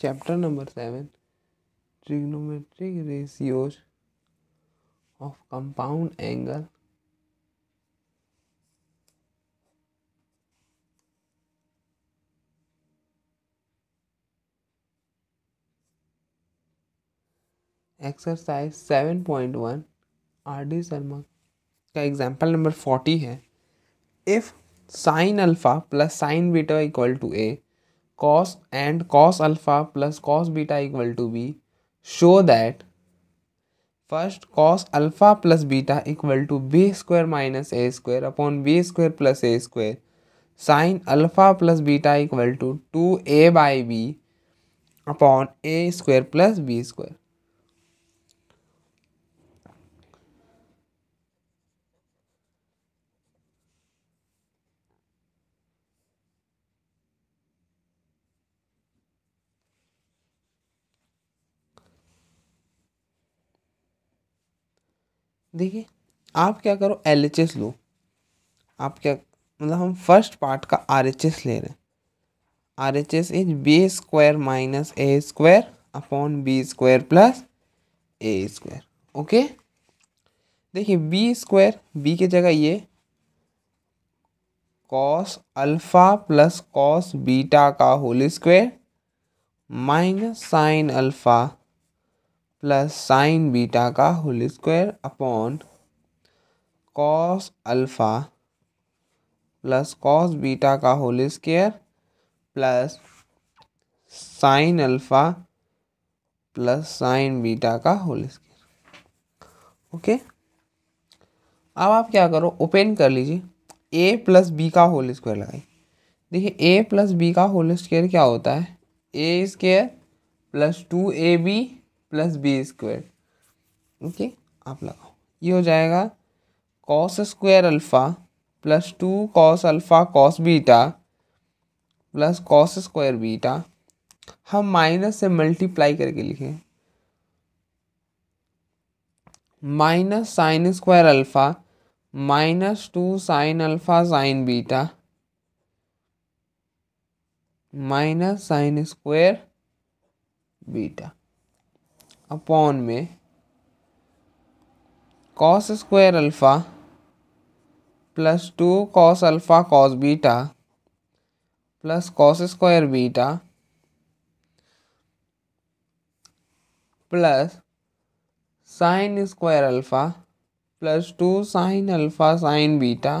Chapter number seven trigonometric ratios of compound angle exercise seven point one R D Sharma का example number forty है if sine alpha plus sine beta equal to A cos and cos alpha plus cos beta equal to b show that first cos alpha plus beta equal to b square minus a square upon b square plus a square sin alpha plus beta equal to 2a by b upon a square plus b square देखिए आप क्या करो L H S लो आप क्या मतलब हम first part का R H S ले रहे हैं R H S is B square minus A square upon B square plus A square okay देखिए बी स्क्वायर बी की जगह ये cos alpha plus cos beta का whole square minus sine alpha plus sine beta का whole square upon cos alpha plus cos beta का whole square plus sine alpha plus sine beta का whole square okay अब आप क्या करो open कर लीजिए ए प्लस बी का होल स्क्वायर लगाइए देखिए ए प्लस बी का होल स्क्वायर क्या होता है ए स्क्वायर प्लस टू ए B plus B square okay आप लगाओ ये हो जाएगा cos square alpha plus two cos alpha cos beta plus cos square beta हम माइनस से मल्टीप्लाई करके लिखें minus sine square alpha minus two sine alpha sine beta minus sine square beta upon में cos square alpha plus two cos alpha cos beta plus cos square beta plus sine square alpha plus two sine alpha sine beta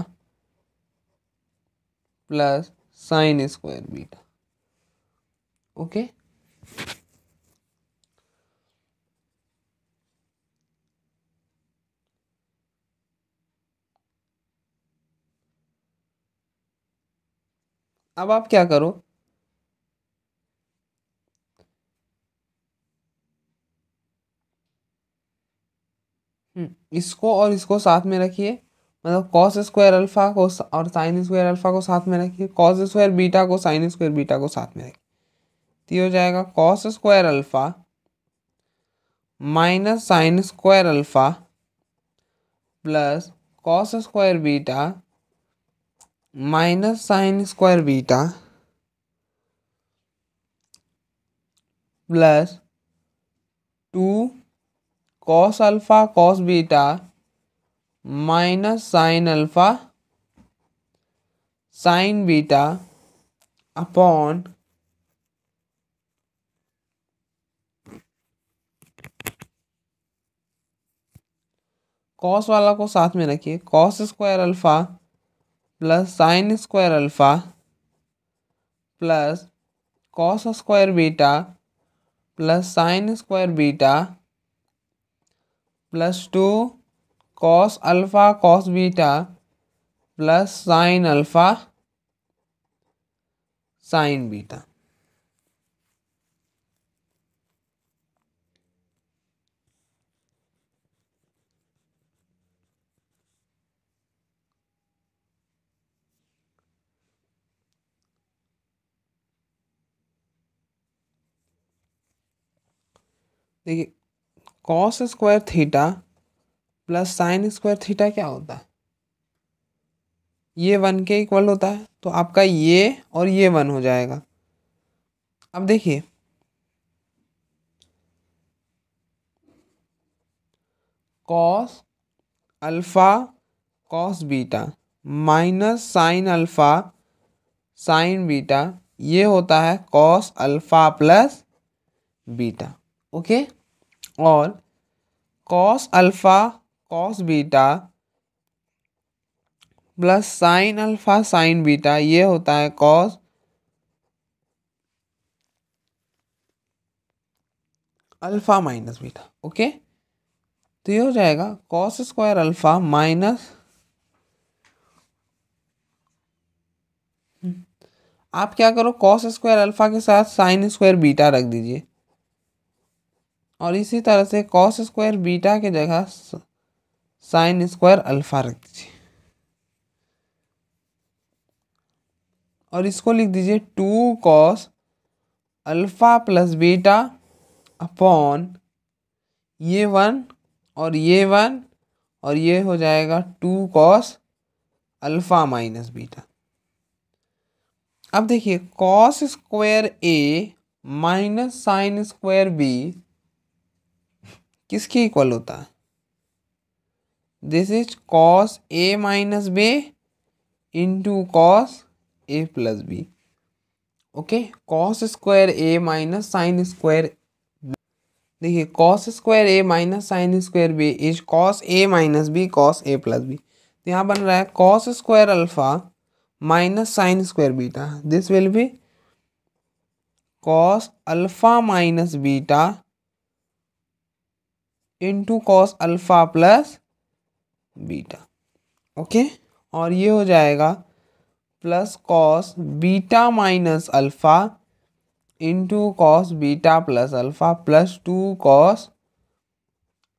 plus sine square beta okay अब आप क्या करो हम्म, इसको और इसको साथ में रखिए मतलब कॉस स्क्वायर अल्फा को और साइन स्क्वायर अल्फा को साथ में रखिए कॉस स्क्वायर बीटा को साइन स्क्वायर बीटा को साथ में रखिए तो हो जाएगा cos square alpha minus sine square alpha plus cos square beta minus sine square beta plus two cos alpha cos beta minus sine alpha sine beta upon cos वाला को साथ में रखिए cos square alpha plus sine square alpha plus cos square beta plus sine square beta plus two cos alpha cos beta plus sine alpha sine beta देखिए cos square theta plus sine square theta क्या होता है ये one के equal होता है तो आपका ये और ये वन हो जाएगा अब देखिए cos alpha cos beta minus sine alpha sine beta ये होता है cos alpha plus beta okay और cos alpha cos beta plus sine alpha sine beta ये होता है cos alpha minus beta okay तो ये हो जाएगा कॉस स्क्वायर अल्फ़ा माइनस आप क्या करो कॉस स्क्वायर अल्फ़ा के साथ साइन स्क्वायर बीटा रख दीजिए और इसी तरह से कॉस स्क्वायर बीटा के जगह साइन स्क्वायर अल्फा रख दीजिए और इसको लिख दीजिए two cos alpha plus beta upon ये वन और ये वन और ये हो जाएगा two cos alpha minus beta अब देखिए cos square A minus sine square B किसके इक्वल होता this is cos A minus B into cos A plus B okay cos square A minus sine square देखिए cos square A minus sine square B is cos A minus B cos A plus B तो यहाँ बन रहा है cos square alpha minus sine square beta this will be cos alpha minus beta into cos alpha plus beta okay और ये हो जाएगा plus cos beta minus alpha into cos beta plus alpha plus two cos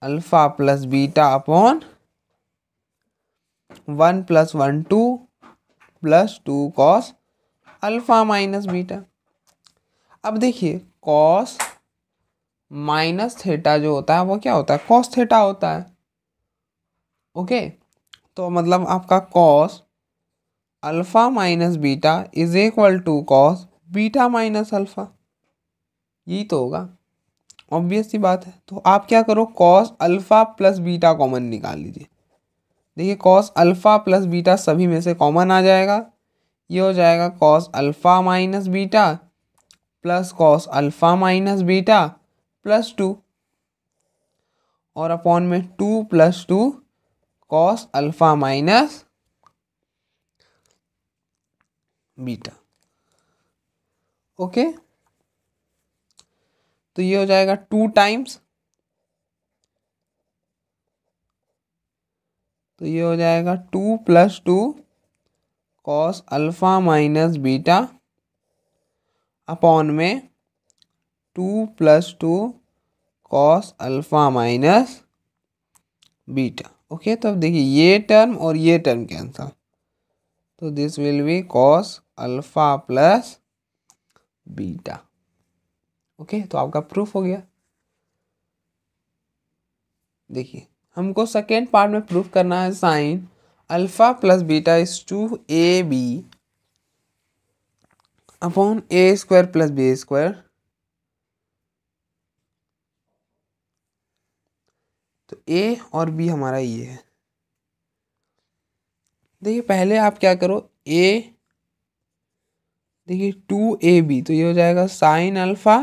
alpha plus beta upon one plus one two plus two cos alpha minus beta अब देखिए cos minus theta जो होता है वो क्या होता है कॉस थीटा होता है ओके तो मतलब आपका cos alpha minus beta is equal to cos beta minus alpha यही तो होगा ऑब्वियस सी बात है तो आप क्या करो cos alpha plus beta common निकाल लीजिए देखिए कॉस अल्फ़ा प्लस बीटा सभी में से कॉमन आ जाएगा ये हो जाएगा cos alpha minus beta plus cos alpha minus beta plus two और अपॉन में two plus two cos alpha minus beta okay तो ये हो जाएगा टू टाइम्स तो ये हो जाएगा two plus two cos alpha minus beta upon में two plus two cos alpha minus beta okay तो अब देखिए ये टर्म और ये टर्म कैंसल तो this will be cos alpha plus beta okay तो आपका प्रूफ हो गया देखिए हमको सेकेंड पार्ट में प्रूफ करना है sine alpha plus beta is two A B upon A square plus B square तो ए और बी हमारा ये है देखिए पहले आप क्या करो ए देखिए टू ए बी तो ये हो जाएगा sine alpha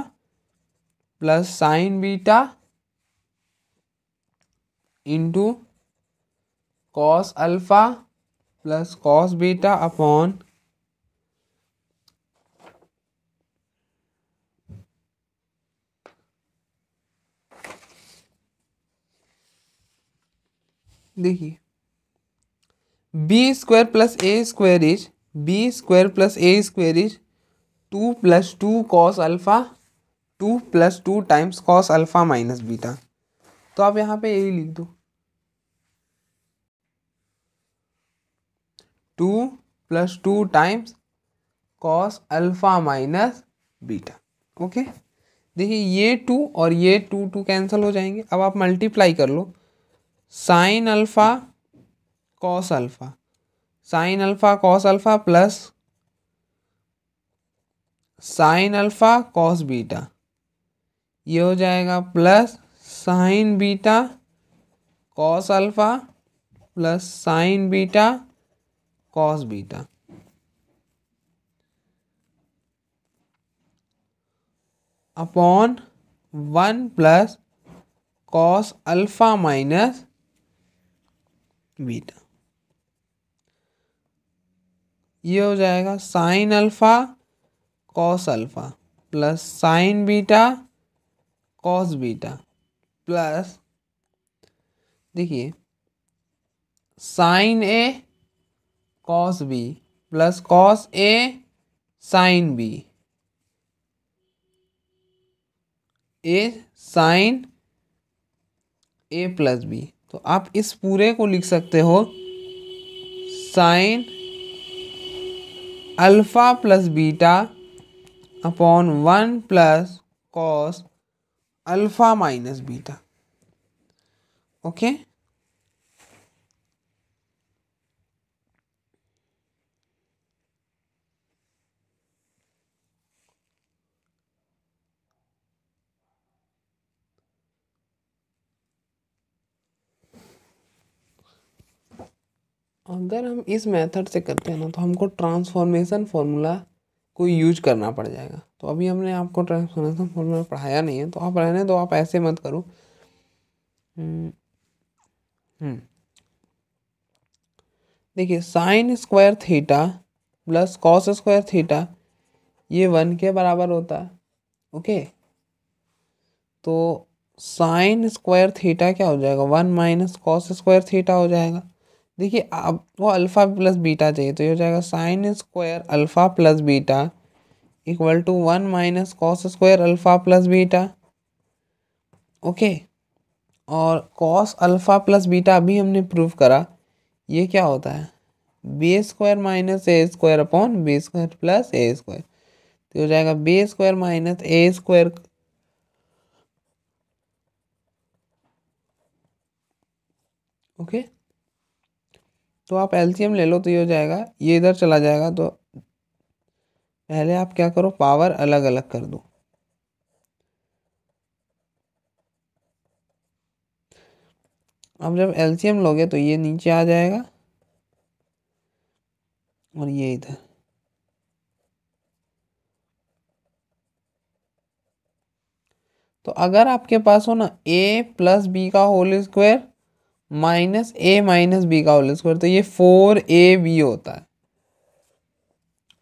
plus sine beta into cos alpha plus cos beta upon देखिए B square plus A square is B square plus A square is two plus two cos alpha two plus two times cos alpha minus beta तो आप यहाँ पे यही लिख दो two plus two times cos alpha minus beta okay देखिए ये to और ये टू टू कैंसिल हो जाएंगे अब आप मल्टीप्लाई कर लो sine alpha cos alpha sine alpha cos alpha plus sine alpha cos beta ये हो जाएगा plus sine beta cos alpha plus sine beta cos beta upon one plus cos alpha minus beta ये हो जाएगा sine alpha cos alpha plus sine beta cos beta plus देखिए sine A cos B plus cos A sine B A sine A plus B तो आप इस पूरे को लिख सकते हो sine alpha plus beta upon one plus cos alpha minus beta okay अगर हम इस मेथड से करते हैं ना तो हमको ट्रांसफॉर्मेशन फार्मूला को यूज करना पड़ जाएगा तो अभी हमने आपको ट्रांसफॉर्मेशन फार्मूला पढ़ाया नहीं है तो आप रहने दो आप ऐसे मत करो हम्म, हम्म। देखिए sine square theta plus cos square theta ये वन के बराबर होता है ओके तो साइन स्क्वायर थीटा क्या हो जाएगा one minus cos square theta हो जाएगा देखिए अब वो अल्फ़ा प्लस बीटा चाहिए तो ये हो जाएगा sine square alpha plus beta equal to one minus cos square alpha plus beta okay और कॉस अल्फ़ा प्लस बीटा अभी हमने प्रूव करा ये क्या होता है बी स्क्वायर माइनस ए square upon B square plus ए स्क्वायर तो हो जाएगा बी स्क्वायर माइनस ए स्क्वायर ओके okay? तो आप एलसीएम ले लो तो ये हो जाएगा ये इधर चला जाएगा तो पहले आप क्या करो पावर अलग अलग कर दो अब जब एलसीएम लोगे तो ये नीचे आ जाएगा और ये इधर तो अगर आपके पास हो ना ए प्लस बी का whole square minus A minus B का होल स्क्वायर तो ये फोर ए बी होता है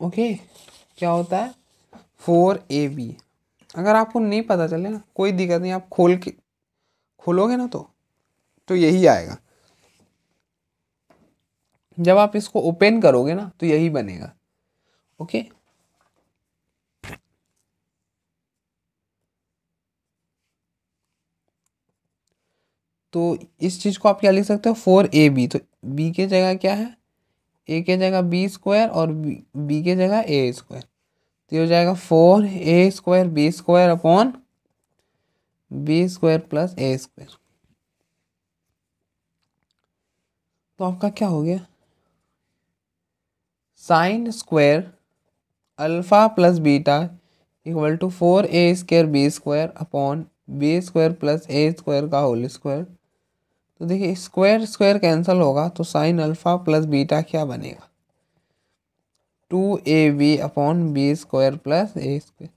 ओके क्या होता है फोर ए बी अगर आपको नहीं पता चले ना कोई दिक्कत नहीं आप खोल के खोलोगे ना तो तो यही आएगा जब आप इसको ओपन करोगे ना तो यही बनेगा ओके तो इस चीज़ को आप क्या लिख सकते हो फोर ए बी तो बी के जगह क्या है ए के जगह बी स्क्वायर और बी बी के जगह ए स्क्वायर तो ये हो जाएगा four A square B square upon B square plus A square तो आपका क्या हो गया sine square alpha plus beta equal to four A square B square upon B square plus A square का होल स्क्वायर तो देखिए square square cancel होगा तो साइन अल्फ़ा प्लस बीटा क्या बनेगा टू ए B upon B square plus ए square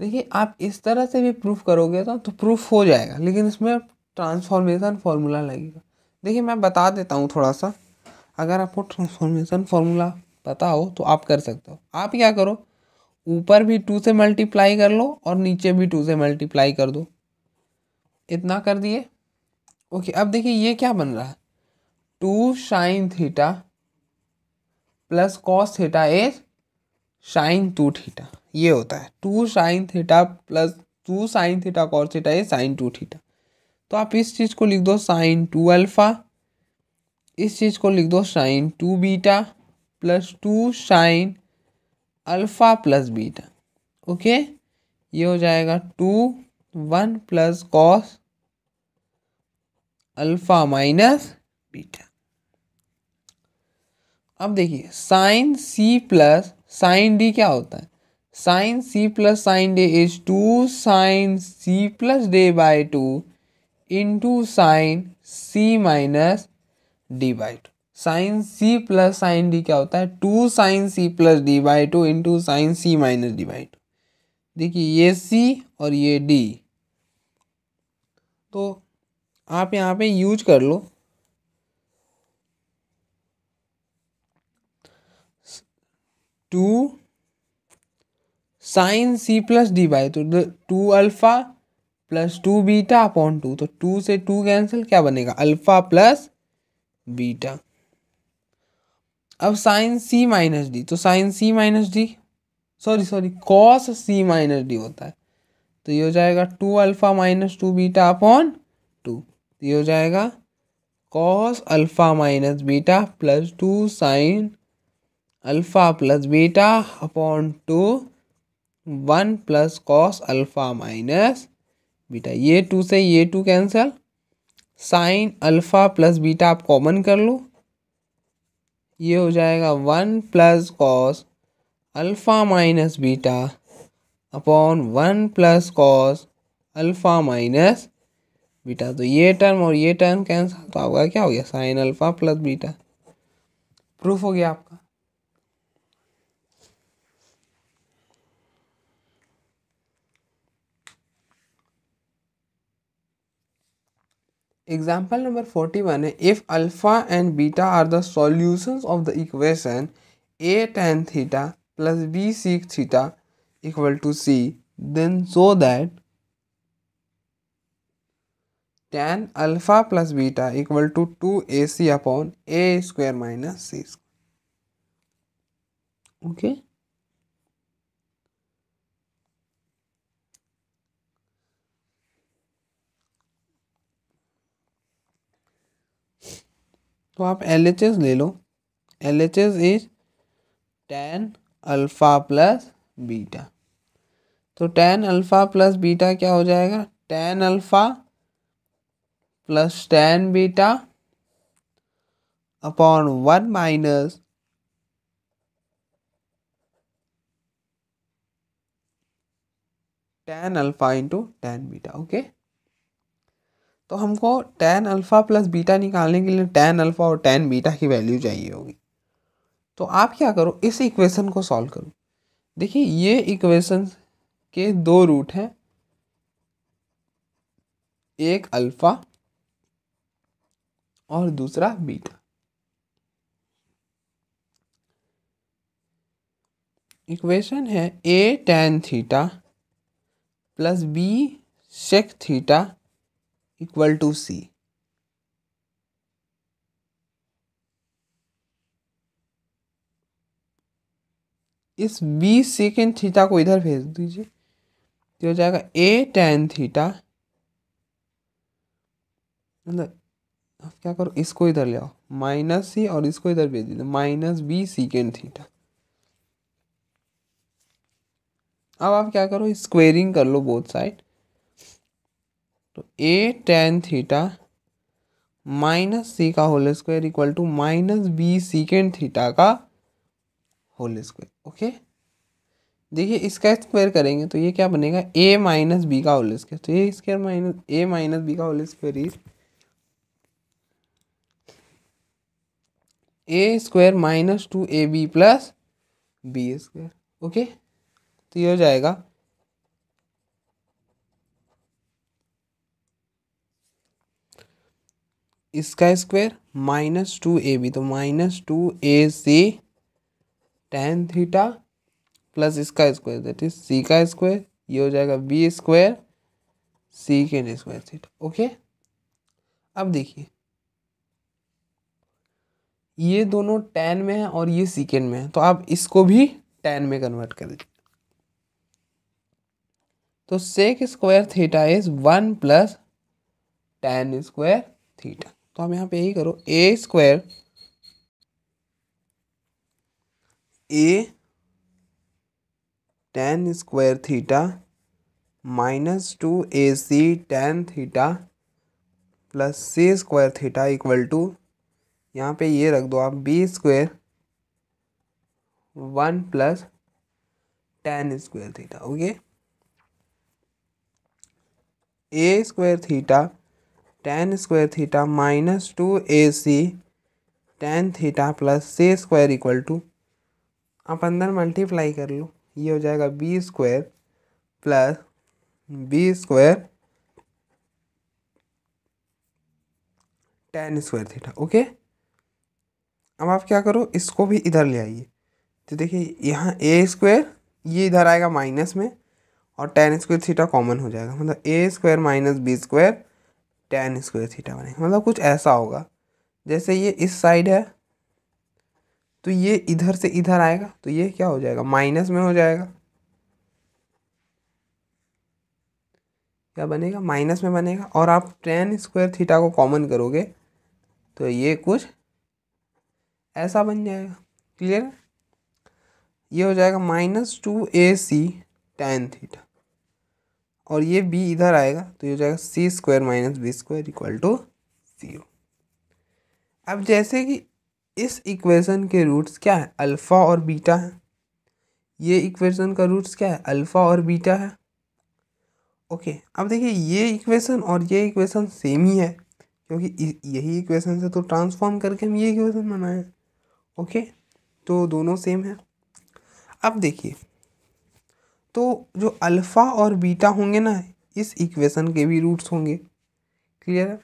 देखिए आप इस तरह से भी प्रूफ करोगे तो तो प्रूफ हो जाएगा लेकिन इसमें ट्रांसफॉर्मेशन फार्मूला लगेगा देखिए मैं बता देता हूँ थोड़ा सा अगर आपको ट्रांसफॉर्मेशन फार्मूला पता हो तो आप कर सकते हो आप क्या करो ऊपर भी टू से मल्टीप्लाई कर लो और नीचे भी टू से मल्टीप्लाई कर दो इतना कर दिए ओके अब देखिए ये क्या बन रहा है two sine theta plus cos theta as sine two theta ये होता है two sine theta plus two sine theta cos theta as sine two theta तो आप इस चीज़ को लिख दो साइन टू अल्फ़ा इस चीज़ को लिख दो sine two beta plus two sine alpha plus beta okay ये हो जाएगा two one plus cos alpha minus beta अब देखिए sine C plus sine D क्या होता है sine C plus sine D is two sine C plus D by two into sine C minus D by two sine C plus sine D क्या होता है two sine C plus D by two into sine C minus D by two देखिए ये सी और ये D तो आप यहाँ पे यूज कर लो two sine C plus D by two two alpha plus two beta upon two तो टू से टू कैंसिल क्या बनेगा अल्फा प्लस बीटा अब साइन सी माइनस डी तो sine C minus D sorry sorry cos C minus D होता है तो ये हो जाएगा two alpha minus two beta upon two ये हो जाएगा cos alpha minus beta plus two sine alpha plus beta upon two one plus cos alpha minus beta ये टू से ये two cancel sine alpha plus beta आप common कर लो ये हो जाएगा one plus cos alpha minus beta upon one plus cos alpha minus beta तो ये टर्म और ये टर्म कैंसिल तो आपका क्या हो गया sine alpha plus beta proof हो गया आप Example number 41 if alpha and beta are the solutions of the equation a tan theta plus b sec theta equal to c then so that tan alpha plus beta equal to 2ac upon a square minus c square okay तो आप L H S ले लो L H S is tan alpha plus beta तो tan alpha plus beta क्या हो जाएगा tan alpha plus tan beta upon one minus tan alpha into tan beta okay तो हमको टेन अल्फ़ा प्लस बीटा निकालने के लिए टेन अल्फ़ा और टेन बीटा की वैल्यू चाहिए होगी तो आप क्या करो इस इक्वेशन को सॉल्व करो देखिए ये इक्वेशन के दो रूट हैं एक अल्फ़ा और दूसरा बीटा इक्वेशन है A tan theta plus B sec theta equal to C इस बी सेकेंड थीटा को इधर भेज दीजिए तो हो जाएगा ए टेन थीटा मतलब अब क्या करो इसको इधर ले आओ माइनस सी और इसको इधर भेज दीजिए माइनस बी सेकेंड थीटा अब आप क्या करो स्क्वेयरिंग कर लो बोथ साइड तो ए टेन थीटा माइनस सी का whole square equal to minus B secant theta का होल स्क्वायर ओके देखिए इसका स्क्वायर करेंगे तो ये क्या बनेगा ए माइनस बी का होल स्क्वायर तो ये square minus A minus B का whole square is A square minus two A B plus B square okay तो ये हो जाएगा इसका स्क्वायर माइनस टू ए बी तो माइनस टू ए सी टेन थीटा प्लस इसका स्क्वायर दैट इज सी का square ये हो जाएगा बी स्क्वायर सी के स्क्वायर थीटा ओके अब देखिए ये दोनों टेन में है और ये सीकेंड में है तो आप इसको भी टेन में कन्वर्ट कर दीजिए तो sec square theta is one plus tan square theta तो आप यहाँ पे यही करो A square A tan square theta minus two A C tan theta plus C square theta equal to यहाँ पे ये रख दो आप B square one plus tan square theta okay A square theta tan square theta minus two A C tan theta plus से square equal to आप अंदर multiply कर लो ये हो जाएगा B square plus B square tan square theta okay अब आप क्या करो इसको भी इधर ले आइए तो देखिए यहाँ ए स्क्वायर ये इधर आएगा माइनस में और टेन स्क्वायर थीटा कॉमन हो जाएगा मतलब A square minus B square tan square theta बनेगा मतलब कुछ ऐसा होगा जैसे ये इस साइड है तो ये इधर से इधर आएगा तो ये क्या हो जाएगा माइनस में हो जाएगा क्या बनेगा माइनस में बनेगा और आप टेन स्क्वायर थीटा को कॉमन करोगे तो ये कुछ ऐसा बन जाएगा क्लियर ये हो जाएगा माइनस टू ए सी टेन थीटा और ये बी इधर आएगा तो ये हो जाएगा सी square minus B square equal to zero अब जैसे कि इस इक्वेशन के रूट्स क्या है अल्फ़ा और बीटा है ये इक्वेशन का रूट्स क्या है अल्फ़ा और बीटा है ओके अब देखिए ये इक्वेशन और ये इक्वेशन सेम ही है क्योंकि यही इक्वेशन से तो ट्रांसफॉर्म करके हम ये इक्वेशन बनाए ओके तो दोनों सेम है अब देखिए तो जो अल्फ़ा और बीटा होंगे ना इस इक्वेशन के भी रूट्स होंगे क्लियर है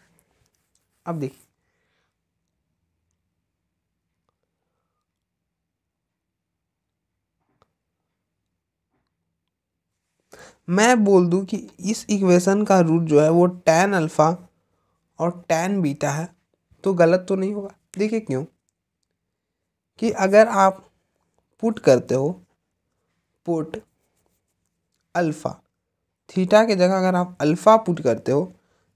अब देखिए मैं बोल दूं कि इस इक्वेशन का रूट जो है वो टेन अल्फ़ा और टेन बीटा है तो गलत तो नहीं होगा देखिए क्यों कि अगर आप पुट करते हो पुट अल्फ़ा थीटा के जगह अगर आप अल्फ़ा पुट करते हो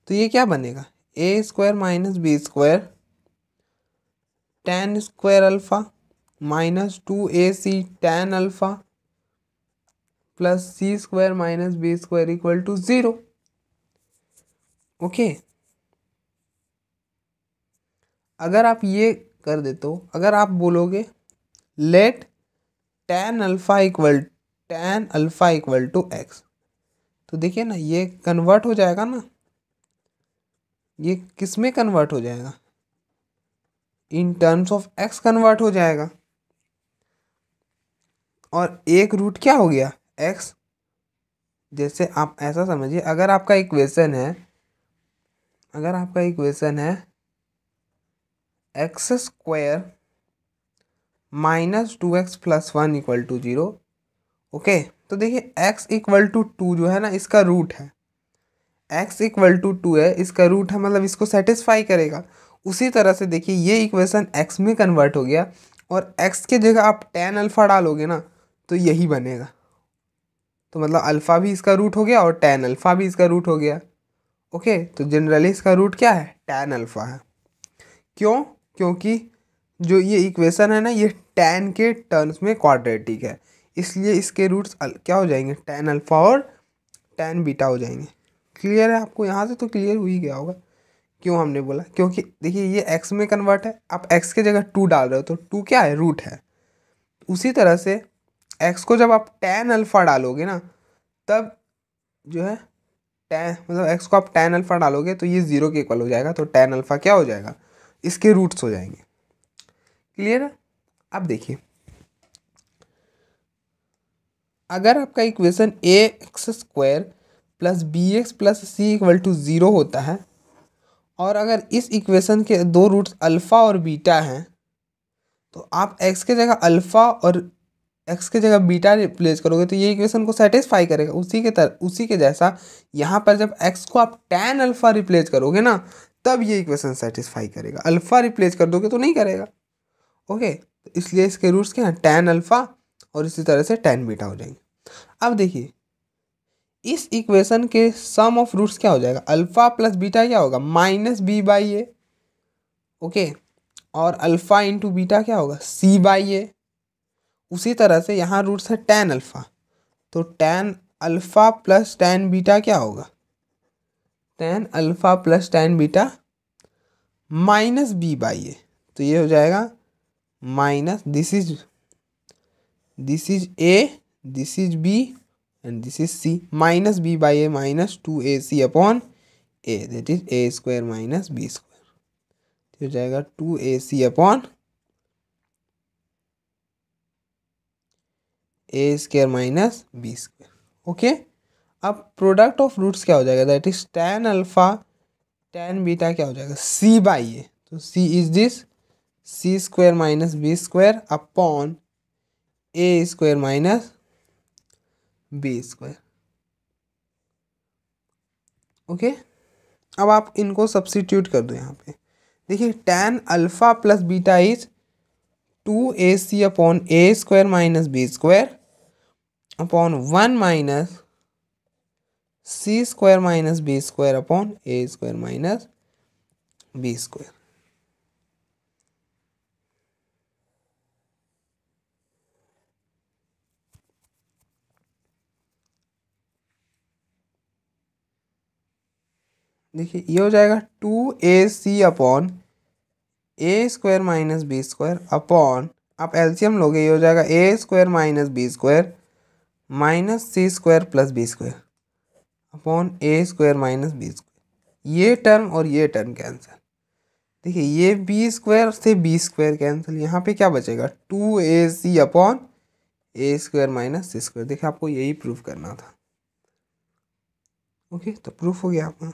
तो ये क्या बनेगा ए square minus B square tan square alpha minus two A C tan alpha plus C square minus B square equal to zero okay अगर आप ये कर देते हो अगर आप बोलोगे let tan alpha equal tan alpha equal to x तो देखिए ना ये कन्वर्ट हो जाएगा ना ये किस में कन्वर्ट हो जाएगा in terms of X convert हो जाएगा और एक रूट क्या हो गया एक्स जैसे आप ऐसा समझिए अगर आपका इक्वेशन है अगर आपका इक्वेशन है X square minus two X plus one equal to zero okay तो देखिए एक्स इक्वल टू टू जो है ना इसका रूट है एक्स इक्वल टू टू है इसका रूट है मतलब इसको सेटिस्फाई करेगा उसी तरह से देखिए ये इक्वेशन एक्स में कन्वर्ट हो गया और एक्स के जगह आप टेन अल्फ़ा डालोगे ना तो यही बनेगा तो मतलब अल्फ़ा भी इसका रूट हो गया और टेन अल्फ़ा भी इसका रूट हो गया ओके तो जनरली इसका रूट क्या है टेन अल्फ़ा है क्यों क्योंकि जो ये इक्वेशन है ना ये टेन के टर्म्स में क्वाड्रेटिक है इसलिए इसके रूट्स क्या हो जाएंगे टेन अल्फ़ा और टेन बीटा हो जाएंगे क्लियर है आपको यहाँ से तो क्लियर हो ही गया होगा क्यों हमने बोला क्योंकि देखिए ये एक्स में कन्वर्ट है आप एक्स के जगह टू डाल रहे हो तो टू क्या है रूट है उसी तरह से एक्स को जब आप टेन अल्फ़ा डालोगे ना तब जो है टेन मतलब एक्स को आप टेन अल्फ़ा डालोगे तो ये ज़ीरो के इक्वल हो जाएगा तो टेन अल्फ़ा क्या हो जाएगा इसके रूट्स हो जाएंगे क्लियर है आप देखिए अगर आपका equation A x square plus B x plus C equal to zero होता है और अगर इस इक्वेशन के दो रूट्स अल्फ़ा और बीटा हैं तो आप एक्स के जगह अल्फ़ा और एक्स के जगह बीटा रिप्लेस करोगे तो ये इक्वेशन को सेटिस्फाई करेगा उसी के तरह उसी के जैसा यहाँ पर जब एक्स को आप टेन अल्फ़ा रिप्लेस करोगे ना तब ये इक्वेशन सेटिस्फाई करेगा अल्फ़ा रिप्लेस कर दोगे तो नहीं करेगा ओके तो इसलिए इसके रूट्स क्या हैं टेन अल्फ़ा और इसी तरह से टेन बीटा हो जाएंगे अब देखिए इस इक्वेशन के सम ऑफ रूट्स क्या हो जाएगा अल्फ़ा प्लस बीटा क्या होगा minus B by A okay और अल्फ़ा इंटू बीटा क्या होगा सी बाई ए उसी तरह से यहाँ रूट्स है टेन अल्फ़ा तो tan alpha plus tan beta क्या होगा tan alpha plus tan beta minus B by ए तो ये हो जाएगा minus this is this is a this is b and this is c minus b by a minus 2ac upon a that is a square minus b square हो जाएगा 2ac upon A square minus B square okay अब product of roots क्या हो जाएगा that is tan alpha tan beta क्या हो जाएगा C by ए तो सी is this C square minus B square upon A square minus B square okay अब आप इनको सब्सिट्यूट कर दो यहाँ पे देखिए tan alpha plus beta is two A C upon A square minus B square upon one minus C square minus B square upon A square minus B square देखिए ये हो जाएगा टू ए सी अपॉन ए square minus B square upon आप LCM लोगे ये हो जाएगा ए square minus B square minus सी square plus B square upon ए square minus B square ये टर्म और ये टर्म कैंसिल देखिए ये बी स्क्वायर से बी स्क्वायर कैंसिल यहाँ पे क्या बचेगा टू ए सी अपॉन ए स्क्वायर माइनस सी स्क्वायर देखिए आपको यही प्रूफ करना था ओके तो प्रूफ हो गया आपका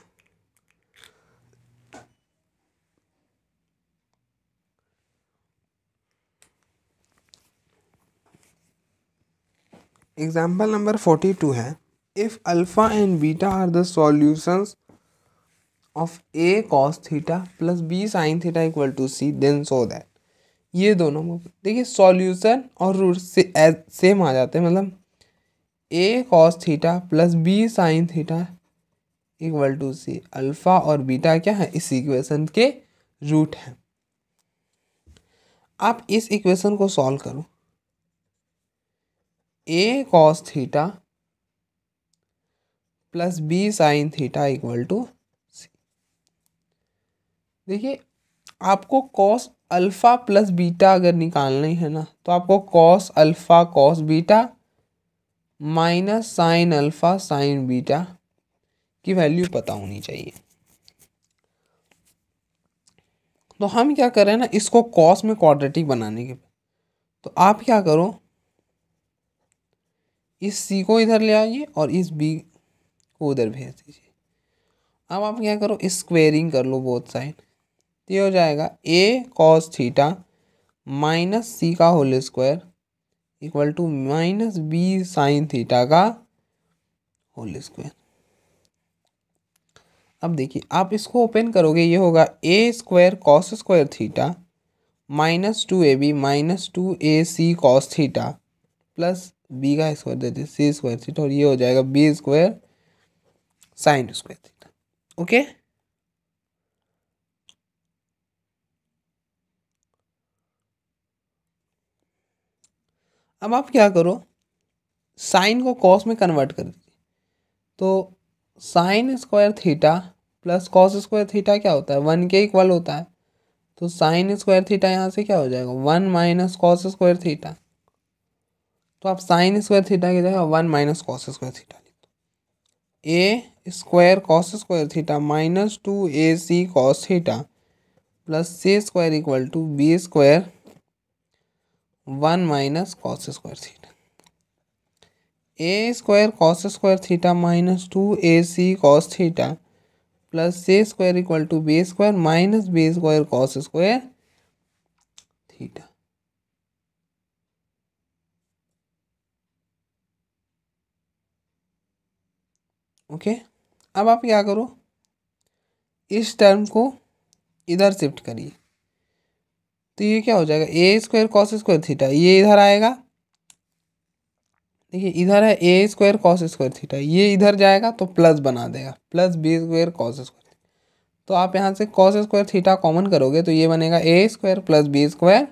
एग्जाम्पल नंबर फोर्टी टू है if alpha and beta are the solutions of a cos theta plus b sine theta equal to c then so that ये दोनों देखिए सॉल्यूशन और रूट से सेम आ जाते हैं मतलब a cos theta plus b sine theta equal to c alpha और beta क्या है इस इक्वेशन के रूट हैं आप इस इक्वेशन को सॉल्व करो a cos theta plus b sine theta equal to c देखिए आपको कॉस अल्फ़ा प्लस बीटा अगर निकालना है ना तो आपको cos alpha cos beta minus sine alpha sine beta की वैल्यू पता होनी चाहिए तो हम क्या करें ना इसको कॉस में क्वाड्रेटिक बनाने के तो आप क्या करो इस सी को इधर ले आइए और इस बी को उधर भेज दीजिए अब आप क्या करो स्क्वेयरिंग कर लो बोथ साइड तो हो जाएगा ए कॉस थीटा माइनस सी का whole square equal to minus b sine theta का होल स्क्वायर अब देखिए आप इसको ओपन करोगे ये होगा a square cos square theta minus two A b minus two A c cos theta plus B का स्क्वायर दे सी स्क्वायर थीटा और ये हो जाएगा B square sine square theta okay अब आप क्या करो साइन को कॉस में कन्वर्ट कर दीजिए तो sine square theta plus cos square theta क्या होता है वन के इक्वल होता है तो साइन स्क्वायर थीटा यहाँ से क्या हो जाएगा one minus cos square theta तो आप साइन स्क्वायर थीटा की जगह one minus cos square theta लिख a square cos square theta minus two A c cos theta plus C square equal to b square one minus cos square theta a square cos square theta minus two A c cos theta plus C square equal to b square minus B square cos square theta okay अब आप क्या करो इस term को इधर shift करिए तो ये क्या हो जाएगा ए स्क्वायर कॉस स्क्वायर थीटा ये इधर आएगा देखिए इधर है ए स्क्वायर कॉस स्क्वायर थीटा ये इधर जाएगा तो प्लस बना देगा plus B square cos square तो आप यहाँ से कॉस स्क्वायर थीटा कॉमन करोगे तो ये बनेगा ए square plus B square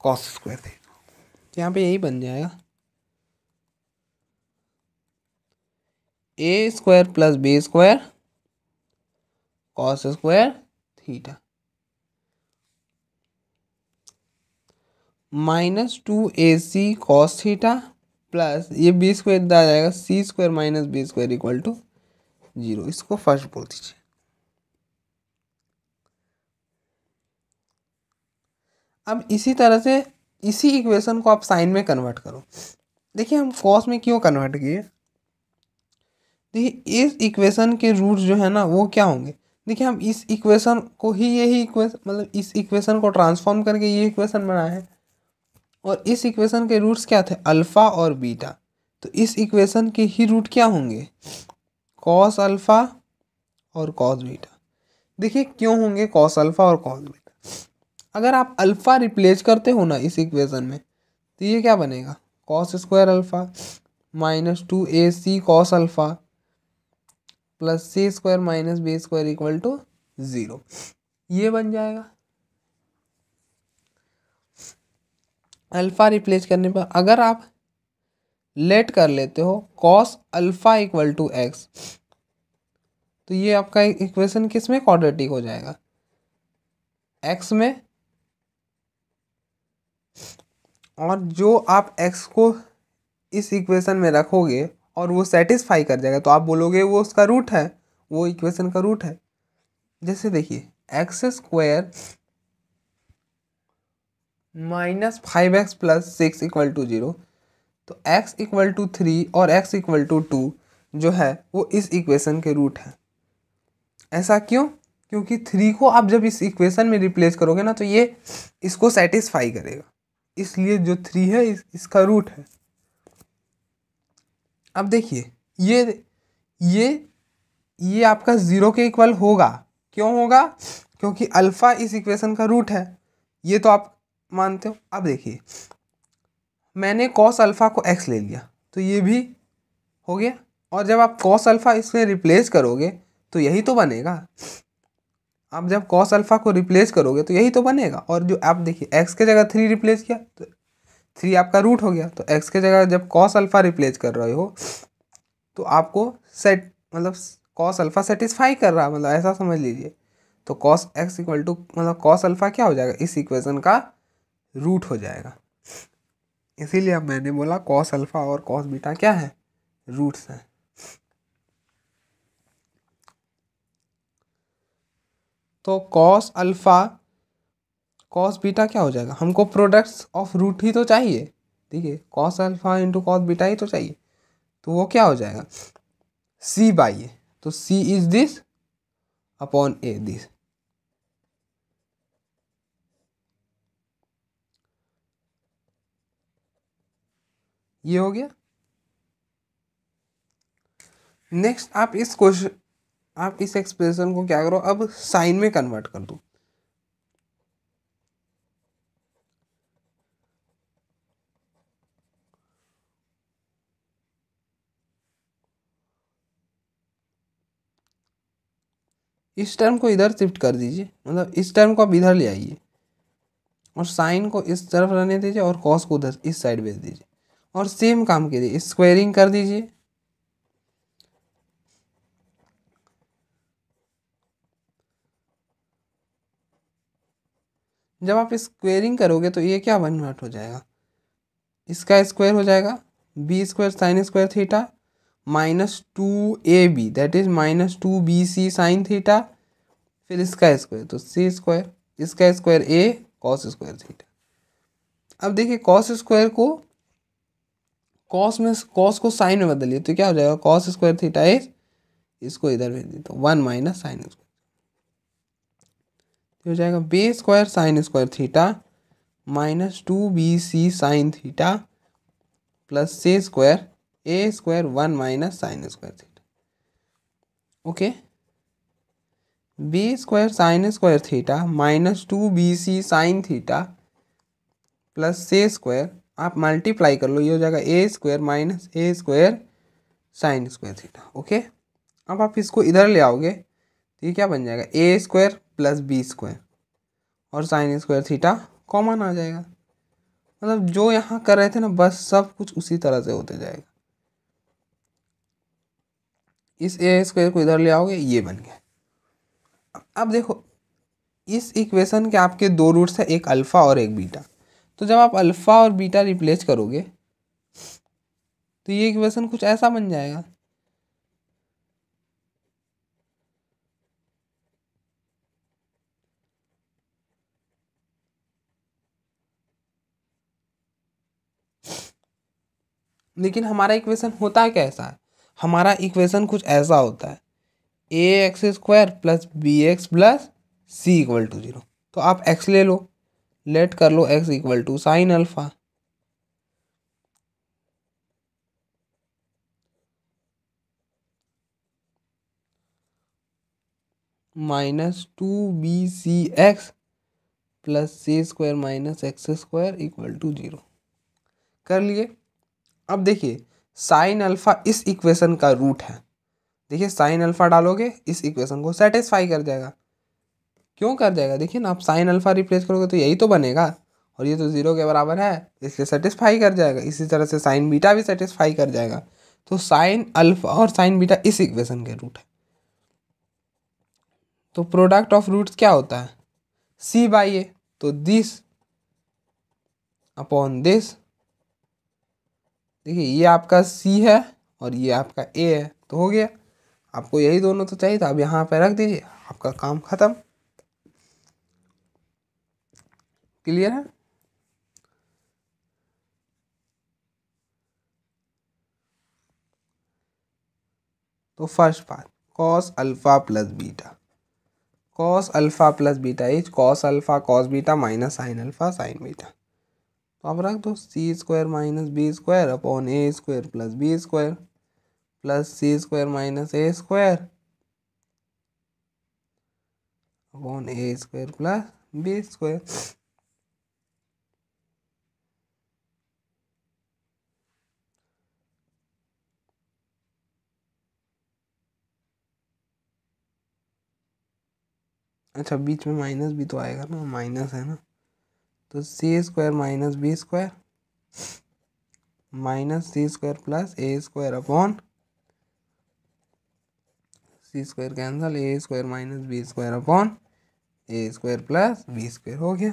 cos square theta यहाँ पे यही बन जाएगा ए square plus B square cos square theta minus two ए सी कॉस थीटा प्लस ये बी स्क्वायर आ जाएगा सी square minus B square equal to zero इसको फर्स्ट बोल दीजिए अब इसी तरह से इसी इक्वेशन को आप साइन में कन्वर्ट करो देखिए हम कॉस में क्यों कन्वर्ट किए देखिए इस इक्वेशन के रूट जो है ना वो क्या होंगे देखिए हम इस इक्वेशन को ही यही इक्वेशन मतलब इस इक्वेशन को ट्रांसफॉर्म करके ये इक्वेशन बनाए हैं और इस इक्वेशन के रूट्स क्या थे अल्फ़ा और बीटा तो इस इक्वेशन के ही रूट क्या होंगे कॉस अल्फ़ा और कॉस बीटा देखिए क्यों होंगे कॉस अल्फ़ा और कॉस बीटा अगर आप अल्फ़ा रिप्लेस करते हो ना इस इक्वेशन में तो ये क्या बनेगा cos square alpha minus two A c cos alpha plus C square minus B square equal to zero ये बन जाएगा अल्फ़ा रिप्लेस करने पर अगर आप लेट कर लेते हो cos alpha equal to x तो ये आपका इक्वेशन किस में क्वाड्रेटिक हो जाएगा एक्स में और जो आप एक्स को इस इक्वेशन में रखोगे और वो सेटिस्फाई कर जाएगा तो आप बोलोगे वो उसका रूट है वो इक्वेशन का रूट है जैसे देखिए x square minus five x plus six equal to zero तो एक्स इक्वल टू थ्री और एक्स इक्वल टू टू जो है वो इस इक्वेशन के रूट है ऐसा क्यों क्योंकि थ्री को आप जब इस इक्वेशन में रिप्लेस करोगे ना तो ये इसको सेटिस्फाई करेगा इसलिए जो थ्री है इस, इसका रूट है अब देखिए ये ये ये आपका ज़ीरो के इक्वल होगा क्यों होगा क्योंकि अल्फ़ा इस इक्वेशन का रूट है ये तो आप मानते हो अब देखिए मैंने कॉस अल्फ़ा को एक्स ले लिया तो ये भी हो गया और जब आप कॉस अल्फ़ा इसमें रिप्लेस करोगे तो यही तो बनेगा आप जब कॉस अल्फ़ा को रिप्लेस करोगे तो यही तो बनेगा और जो आप देखिए एक्स के जगह थ्री रिप्लेस किया तो थ्री आपका रूट हो गया तो एक्स के जगह जब कॉस अल्फ़ा रिप्लेस कर रहे हो तो आपको सेट मतलब कॉस अल्फ़ा सेटिस्फाई कर रहा मतलब ऐसा समझ लीजिए तो कॉस एक्स इक्वल टू मतलब कॉस अल्फ़ा क्या हो जाएगा इस इक्वेशन का रूट हो जाएगा इसीलिए अब मैंने बोला कॉस अल्फ़ा और कॉस बीटा क्या है रूट्स हैं तो कॉस अल्फ़ा कॉस बीटा क्या हो जाएगा हमको प्रोडक्ट्स ऑफ रूट ही तो चाहिए ठीक है cos alpha into cos beta ही तो चाहिए तो वो क्या हो जाएगा सी बाई ए तो सी is this upon a this ये हो गया नेक्स्ट आप इस क्वेश्चन आप इस एक्सप्रेशन को क्या करो अब साइन में कन्वर्ट कर दो इस टर्म को इधर शिफ्ट कर दीजिए मतलब इस टर्म को आप इधर ले आइए और साइन को इस तरफ रहने दीजिए और कॉस को उधर इस साइड भेज दीजिए और सेम काम कीजिए स्क्वायरिंग कर दीजिए जब आप स्क्वायरिंग करोगे तो ये क्या कन्वर्ट हो जाएगा इसका स्क्वायर हो जाएगा B square sine square theta minus two A b that is minus two b c sine theta फिर इसका स्क्वायर तो सी स्क्वायर इसका square a cos square theta अब देखिए कॉस स्क्वायर को कॉस में कॉस को साइन में बदलिए तो क्या हो जाएगा कॉस स्क्वायर थीटा ए इसको इधर भेज दी तो वन माइनस साइन स्क्वायर हो जाएगा b square sine square theta minus two b c sine theta plus C square a square one minus sine square theta okay b square sine square theta minus two b c sine theta plus से square आप multiply कर लो ये हो जाएगा ए square minus ए square sine square theta okay अब आप इसको इधर ले आओगे तो ये क्या बन जाएगा ए स्क्वायर प्लस बी स्क्वायर और साइन स्क्वायर थीटा कॉमन आ जाएगा मतलब जो यहाँ कर रहे थे ना बस सब कुछ उसी तरह से होते जाएगा इस ए स्क्वायर को इधर ले आओगे ये बन गया अब देखो इस इक्वेशन के आपके दो रूट्स हैं एक अल्फ़ा और एक बीटा तो जब आप अल्फ़ा और बीटा रिप्लेस करोगे तो ये इक्वेशन कुछ ऐसा बन जाएगा लेकिन हमारा इक्वेशन होता है कैसा है हमारा इक्वेशन कुछ ऐसा होता है a x square plus B x plus C equal to zero तो आप एक्स ले लो लेट कर लो x equal to sine alpha minus two b c x plus C square minus x square equal to zero कर लिए अब देखिए साइन अल्फ़ा इस इक्वेशन का रूट है देखिए साइन अल्फ़ा डालोगे इस इक्वेशन को सेटिस्फाई कर जाएगा क्यों कर जाएगा देखिए ना आप साइन अल्फ़ा रिप्लेस करोगे तो यही तो बनेगा और ये तो ज़ीरो के बराबर है इसलिए सेटिस्फाई कर जाएगा इसी तरह से साइन बीटा भी सेटिस्फाई कर जाएगा तो साइन अल्फा और साइन बीटा इस इक्वेशन के रूट है तो प्रोडक्ट ऑफ रूट क्या होता है सी बाई ए तो दिस अपॉन दिस देखिए ये आपका सी है और ये आपका ए है तो हो गया आपको यही दोनों तो चाहिए था आप यहाँ पर रख दीजिए आपका काम ख़त्म क्लियर है तो first part cos alpha plus beta cos alpha plus beta is cos alpha cos beta minus sine alpha sine beta तो आप रख दो c square minus B square upon ए square plus B square plus सी square minus ए square upon ए square plus B square अच्छा बीच में minus भी तो आएगा ना माइनस है ना तो c square minus B square minus C square plus A square upon c square cancel a square minus B square upon A square plus B square हो गया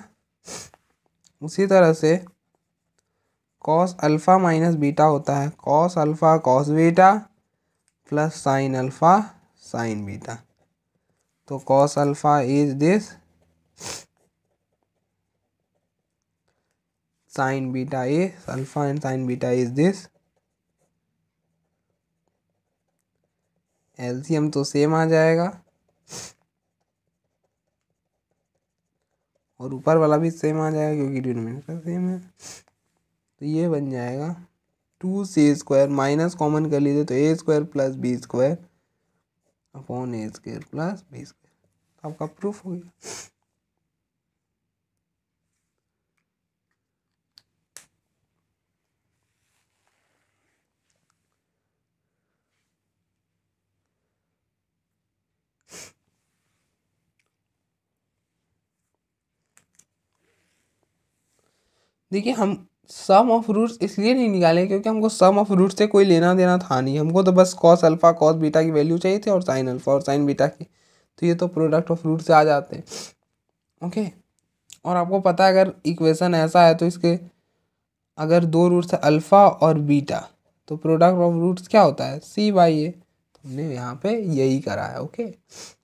उसी तरह से कॉस अल्फ़ा माइनस बीटा होता है cos alpha cos beta plus sine alpha sine beta तो cos alpha is this sine beta is alpha and sine beta is this LCM तो same आ जाएगा और ऊपर वाला भी सेम आ जाएगा क्योंकि डिनोमिनेटर सेम है तो ये बन जाएगा two c square minus common कर लीजिए तो a square plus B square upon A square plus B square आपका प्रूफ हो गया देखिए हम सम ऑफ रूट्स इसलिए नहीं निकाले क्योंकि हमको सम ऑफ रूट से कोई लेना देना था नहीं हमको तो बस कॉस अल्फ़ा कॉस बीटा की वैल्यू चाहिए थी और साइन अल्फ़ा और साइन बीटा की तो ये तो प्रोडक्ट ऑफ रूट से आ जाते हैं ओके और आपको पता है अगर इक्वेशन ऐसा है तो इसके अगर दो रूट्स है अल्फ़ा और बीटा तो प्रोडक्ट ऑफ रूट्स क्या होता है सी बाई ए हमने यहाँ पे यही करा है ओके